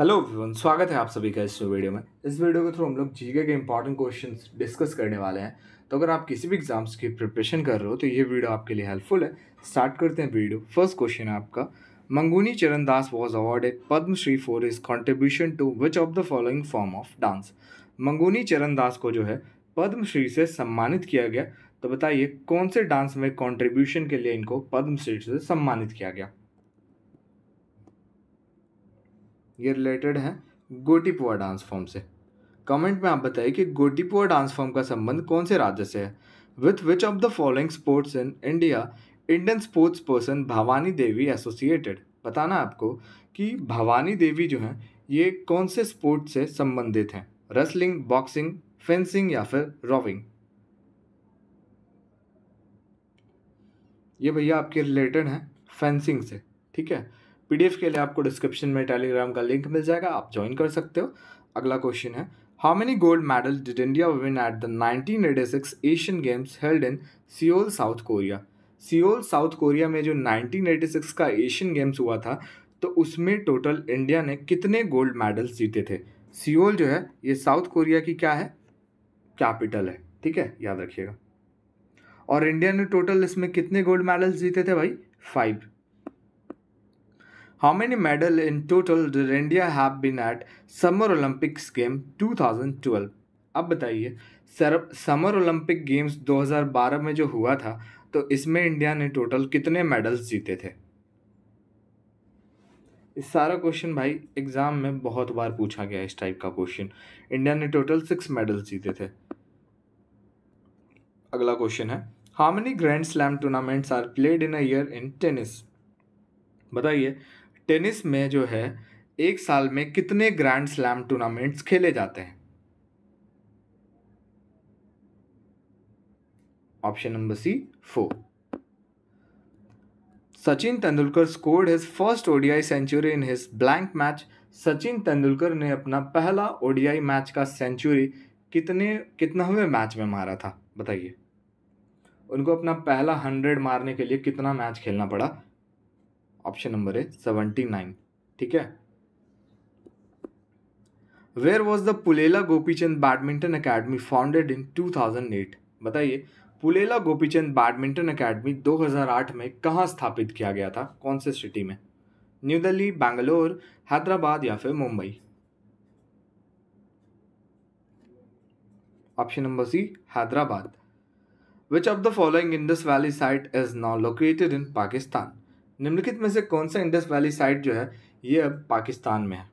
Hello everyone स्वागत है आप सभी का इस वीडियो में इस वीडियो के थ्रू हम लोग जीके के इंपॉर्टेंट क्वेश्चंस डिस्कस करने वाले हैं तो अगर आप किसी भी एग्जाम्स की प्रिपरेशन कर रहे हो तो ये वीडियो आपके लिए हेल्पफुल है स्टार्ट करते हैं वीडियो फर्स्ट क्वेश्चन है आपका Maguni Charan Das was awarded Padmashri for his contribution to which of the following form of dance Maguni Charan Das को जो है पद्मश्री से सम्मानित किया गया तो बताइए कौन से डांस में कॉन्ट्रीब्यूशन के लिए इनको पद्मश्री से सम्मानित किया गया ये रिलेटेड है गोटीपुआ डांस फॉर्म से कमेंट में आप बताइए कि गोटीपुआ डांस फॉर्म का संबंध कौन से राज्य से है with which of the following sports in India Indian sports person Bhavani Devi associated बताना आपको कि भवानी देवी जो हैं ये कौन से स्पोर्ट से संबंधित हैं रेसलिंग बॉक्सिंग फेंसिंग या फिर रॉविंग ये भैया आपके रिलेटेड हैं फेंसिंग से ठीक है पीडीएफ के लिए आपको डिस्क्रिप्शन में टेलीग्राम का लिंक मिल जाएगा आप ज्वाइन कर सकते हो अगला क्वेश्चन है how many gold medal did India win at the nineteen eighty six Asian Games held in Seoul South Korea Seoul South Korea में जो नाइनटीन एटी सिक्स का एशियन गेम्स हुआ था तो उसमें टोटल इंडिया ने कितने गोल्ड मेडल्स जीते थे सियोल जो है ये साउथ कोरिया की क्या है कैपिटल है ठीक है याद रखिएगा और इंडिया ने टोटल इसमें कितने गोल्ड मेडल्स जीते थे भाई five How many medal in total did India have been at Summer Olympics Game 2012? अब बताइए सर समर ओलंपिक गेम्स 2012 में जो हुआ था तो इसमें इंडिया ने टोटल कितने मेडल्स जीते थे इस सारा क्वेश्चन भाई एग्ज़ाम में बहुत बार पूछा गया इस टाइप का क्वेश्चन इंडिया ने टोटल सिक्स मेडल्स जीते थे अगला क्वेश्चन है how many grand slam tournaments are played in a year in tennis बताइए टेनिस में जो है एक साल में कितने ग्रैंड स्लैम टूर्नामेंट्स खेले जाते हैं option number C four Sachin Tendulkar scored his first ODI century in his blank match Sachin Tendulkar ने अपना पहला ओडीआई मैच का सेंचुरी कितने कितनावे मैच में मारा था बताइए उनको अपना पहला हंड्रेड मारने के लिए कितना मैच खेलना पड़ा ऑप्शन नंबर है सेवेंटी नाइन ठीक है where was the Pullela Gopichand badminton academy founded in two thousand eight बताइए पुलेला गोपीचंद बैडमिंटन अकेडमी 2008 में कहाँ स्थापित किया गया था कौन से सिटी में न्यू दिल्ली बैंगलोर हैदराबाद या फिर Mumbai option number C Hyderabad which of the following Indus valley site is now located in Pakistan निम्नलिखित में से कौन सा इंडस वैली साइट जो है ये अब पाकिस्तान में है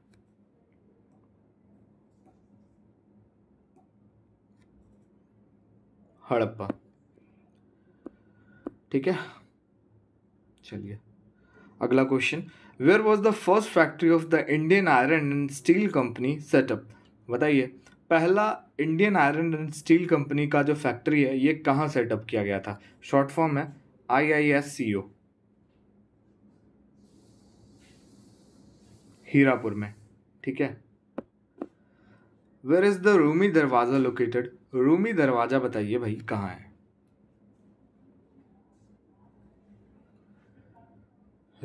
हड़प्पा ठीक है चलिए अगला question where was the first factory of the Indian iron and steel company set up बताइए पहला Indian iron and steel company का जो फैक्ट्री है ये कहाँ सेटअप किया गया था शॉर्ट फॉर्म है आई आई एस सी ओ हीरापुर में ठीक है वेर इज़ द रूमी दरवाज़ा लोकेटेड रूमी दरवाज़ा बताइए भाई कहाँ है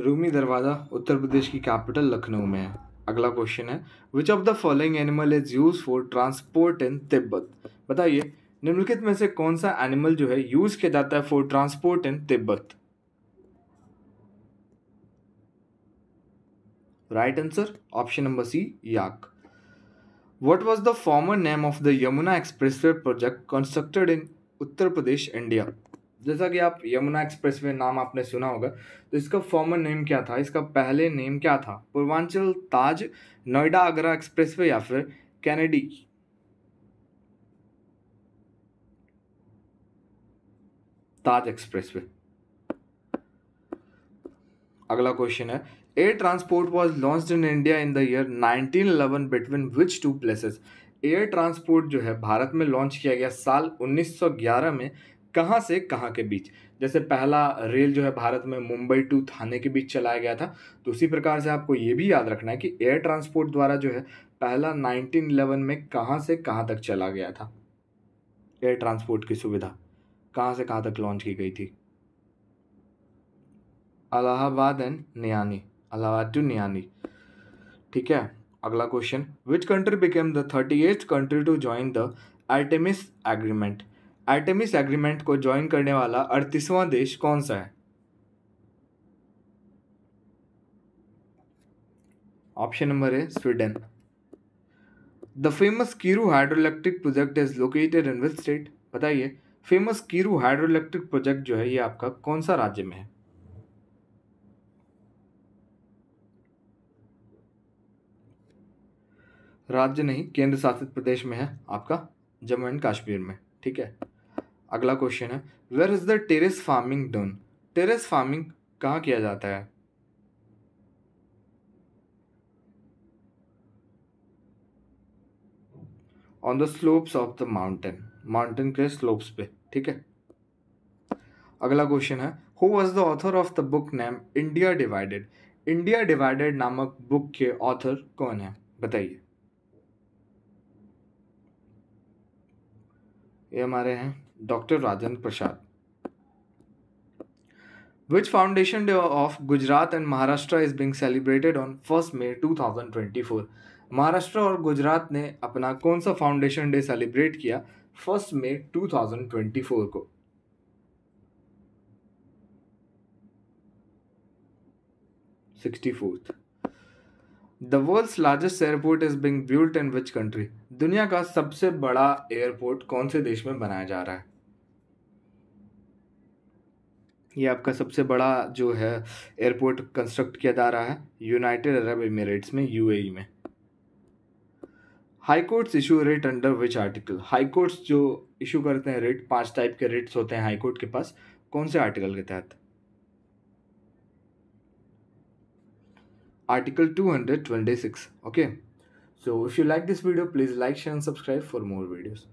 रूमी दरवाज़ा उत्तर प्रदेश की कैपिटल लखनऊ में है अगला क्वेश्चन है which of the following animal is use for transport in Tibet बताइए निम्नलिखित में से कौन सा एनिमल जो है यूज़ किया जाता है for transport in Tibet right answer option number C yak what was the former name of the Yamuna expressway project constructed in Uttar Pradesh India जैसा कि आप यमुना एक्सप्रेस वे नाम आपने सुना होगा तो इसका फॉर्मर नेम क्या था इसका पहले नेम क्या था पूर्वांचल ताज नोएडा आगरा एक्सप्रेस वे या फिर कैनेडी ताज एक्सप्रेस वे अगला क्वेश्चन है air transport was launched in India in the year nineteen eleven between which two places air transport जो है भारत में लॉन्च किया गया साल 1911 में कहाँ से कहाँ के बीच जैसे पहला रेल जो है भारत में मुंबई टू थाने के बीच चलाया गया था तो उसी प्रकार से आपको ये भी याद रखना है कि एयर ट्रांसपोर्ट द्वारा जो है पहला 1911 में कहाँ से कहाँ तक चला गया था एयर ट्रांसपोर्ट की सुविधा कहाँ से कहाँ तक लॉन्च की गई थी अलाहाबाद एंड नियानी अलाहाबाद टू नियानी ठीक है अगला question which country became the thirty eight country to join the Artemis agreement Artemis agreement को ज्वाइन करने वाला अड़तीसवां देश कौन सा है ऑप्शन नंबर है Sweden the famous Kiru hydroelectric project is located in which state बताइए फेमस कीरू हाइड्रो इलेक्ट्रिक प्रोजेक्ट जो है ये आपका कौन सा राज्य में है राज्य नहीं केंद्र शासित प्रदेश में है आपका जम्मू एंड कश्मीर में ठीक है अगला क्वेश्चन है where is the terrace farming done terrace farming कहाँ किया जाता है on the slopes of the mountain mountain के स्लोप्स पे ठीक है अगला क्वेश्चन है who was the author of the book name India divided India divided नामक बुक के ऑथर कौन है बताइए ये हमारे हैं doctor Rajendra Prasad which foundation day of Gujarat and Maharashtra is being celebrated on first May two thousand twenty four Maharashtra और गुजरात ने अपना कौन सा फाउंडेशन डे सेलिब्रेट किया फर्स्ट ट्वेंटी फोर को sixty fourth the world largest airport is being built in which country दुनिया का सबसे बड़ा एयरपोर्ट कौन से देश में बनाया जा रहा है ये आपका सबसे बड़ा जो है एयरपोर्ट कंस्ट्रक्ट किया जा रहा है यूनाइटेड अरब एमिरेट्स में यूएई में high courts issue writ under which article high courts जो इशू करते हैं रेट पांच टाइप के रेट्स होते हैं हाई कोर्ट के पास कौन से आर्टिकल के तहत article two hundred twenty six okay So if you like this video, please like, share and subscribe for more videos.